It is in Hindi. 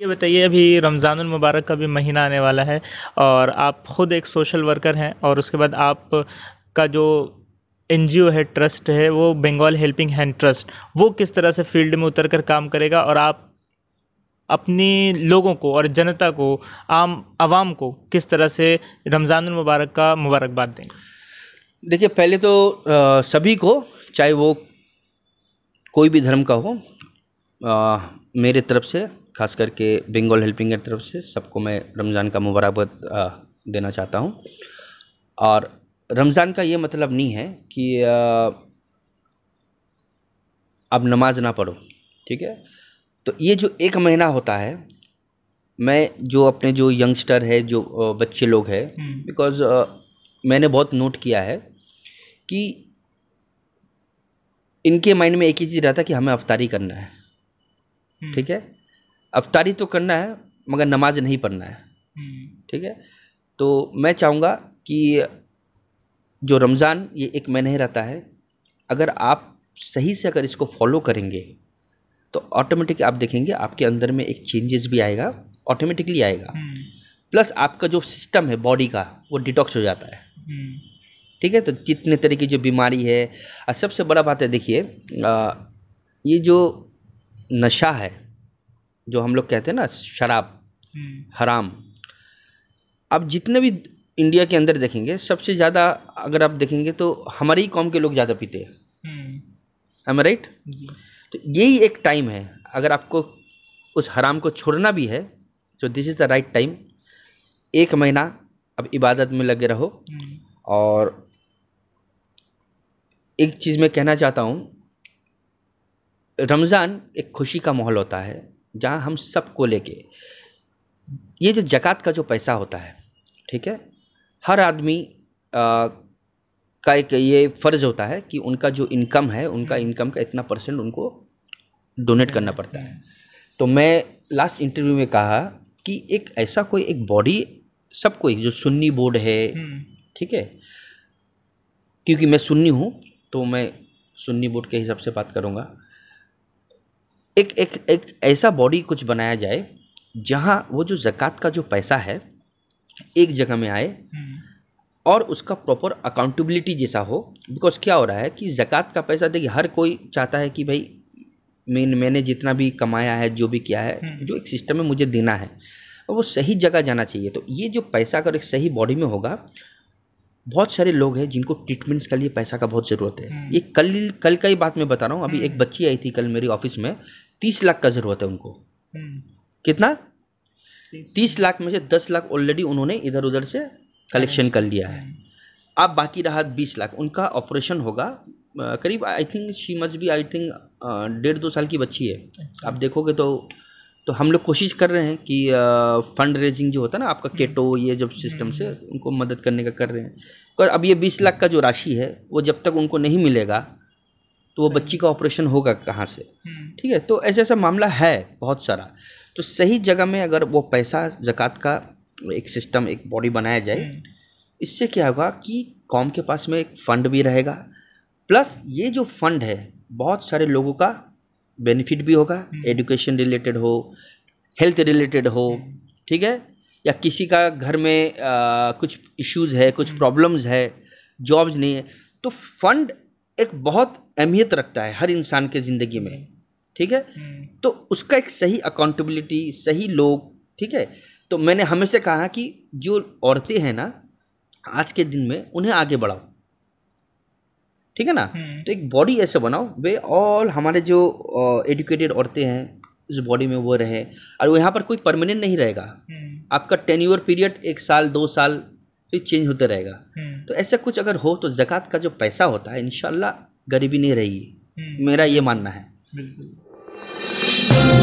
ये बताइए अभी रमज़ान मुबारक का भी महीना आने वाला है और आप ख़ुद एक सोशल वर्कर हैं और उसके बाद आप का जो एन है ट्रस्ट है वो बंगाल हेल्पिंग हैंड ट्रस्ट वो किस तरह से फील्ड में उतर कर काम करेगा और आप अपने लोगों को और जनता को आम आवाम को किस तरह से रमज़ान मुबारक का मुबारकबाद देंगे देखिए पहले तो आ, सभी को चाहे वो कोई भी धर्म का हो आ, मेरे तरफ से खास करके बेंगोल हेल्पिंग की तरफ से सबको मैं रमज़ान का मुबारकबाद देना चाहता हूँ और रमज़ान का ये मतलब नहीं है कि अब नमाज ना पढ़ो ठीक है तो ये जो एक महीना होता है मैं जो अपने जो यंगस्टर है जो बच्चे लोग हैं बिकॉज हम्म। मैंने बहुत नोट किया है कि इनके माइंड में एक ही चीज़ रहता है कि हमें अफ्तारी करना है हम्म। ठीक है अवतारी तो करना है मगर नमाज नहीं पढ़ना है हम्म। ठीक है तो मैं चाहूँगा कि जो रमज़ान ये एक महीने रहता है अगर आप सही से अगर इसको फॉलो करेंगे तो ऑटोमेटिक आप देखेंगे आपके अंदर में एक चेंजेस भी आएगा ऑटोमेटिकली आएगा प्लस हम्म। आपका जो सिस्टम है बॉडी का वो डिटॉक्स हो जाता है हम्म। ठीक है तो जितने तरह की जो बीमारी है और सबसे बड़ा बात है देखिए ये जो नशा है जो हम लोग कहते हैं ना शराब हम्म। हराम अब जितने भी इंडिया के अंदर देखेंगे सबसे ज़्यादा अगर आप देखेंगे तो हमारे ही कॉम के लोग ज़्यादा पीते हैं एम हम्म। राइट तो यही एक टाइम है अगर आपको उस हराम को छोड़ना भी है तो this is the right time एक महीना अब इबादत में लगे रहो हम्म। और एक चीज़ मैं कहना चाहता हूँ रमज़ान एक खुशी का माहौल होता है जहाँ हम सबको लेके ये जो जक़ात का जो पैसा होता है ठीक है हर आदमी आ, का एक ये फ़र्ज़ होता है कि उनका जो इनकम है उनका इनकम का इतना परसेंट उनको डोनेट करना पड़ता है तो मैं लास्ट इंटरव्यू में कहा कि एक ऐसा कोई एक बॉडी सब कोई जो सुन्नी बोर्ड है ठीक है क्योंकि मैं सुन्नी हूँ तो मैं सुन्नी बोर्ड के हिसाब से बात करूँगा एक एक एक ऐसा बॉडी कुछ बनाया जाए जहाँ वो जो ज़क़़त का जो पैसा है एक जगह में आए हम्म। और उसका प्रॉपर अकाउंटेबिलिटी जैसा हो बिकॉज क्या हो रहा है कि ज़क़़त का पैसा देखिए हर कोई चाहता है कि भाई मैं मैंने जितना भी कमाया है जो भी किया है हम्म। जो एक सिस्टम में मुझे देना है वो सही जगह जाना चाहिए तो ये जो पैसा अगर एक सही बॉडी में होगा बहुत सारे लोग हैं जिनको ट्रीटमेंट्स के लिए पैसा का बहुत ज़रूरत है हम्म। ये कल कल का ही बात मैं बता रहा हूँ अभी एक बच्ची आई थी कल मेरी ऑफिस में तीस लाख का ज़रूरत है उनको हम्म। कितना तीस लाख में से दस लाख ऑलरेडी उन्होंने इधर उधर से कलेक्शन कर लिया है हम्म। अब बाकी रहा बीस लाख उनका ऑपरेशन होगा करीब आई थिंक शी मच भी आई थिंक डेढ़ दो साल की बच्ची है अच्छा। आप देखोगे तो तो हम लोग कोशिश कर रहे हैं कि फंड रेजिंग जो होता है ना आपका केटो हम्म। ये जब सिस्टम से उनको मदद करने का कर रहे हैं और अब ये बीस लाख का जो राशि है वो जब तक उनको नहीं मिलेगा तो वो बच्ची का ऑपरेशन होगा कहाँ से ठीक है तो ऐसा ऐसा मामला है बहुत सारा तो सही जगह में अगर वो पैसा जक़ात का एक सिस्टम एक बॉडी बनाया जाए हम्म। इससे क्या होगा कि कॉम के पास में एक फ़ंड भी रहेगा प्लस ये जो फंड है बहुत सारे लोगों का बेनिफिट भी होगा हम्म। एजुकेशन रिलेटेड हो हेल्थ रिलेटेड हो हम्म। ठीक है या किसी का घर में आ, कुछ इश्यूज है कुछ प्रॉब्लम्स है जॉब्स नहीं है तो फंड एक बहुत अहमियत रखता है हर इंसान के ज़िंदगी में ठीक है हम्म। तो उसका एक सही अकाउंटेबिलिटी सही लोग ठीक है तो मैंने हमेशा कहा कि जो औरतें हैं ना आज के दिन में उन्हें आगे बढ़ाओ ठीक है ना हम्म। तो एक बॉडी ऐसे बनाओ वे ऑल हमारे जो एडुकेटेड औरतें हैं उस बॉडी में वो रहे और यहाँ पर कोई परमानेंट नहीं रहेगा हम्म। आपका टेन ईयर पीरियड एक साल दो साल फिर चेंज होते रहेगा तो ऐसा कुछ अगर हो तो जक़ात का जो पैसा होता है इन गरीबी नहीं रहेगी मेरा ये मानना है बिल्कुल Thank you.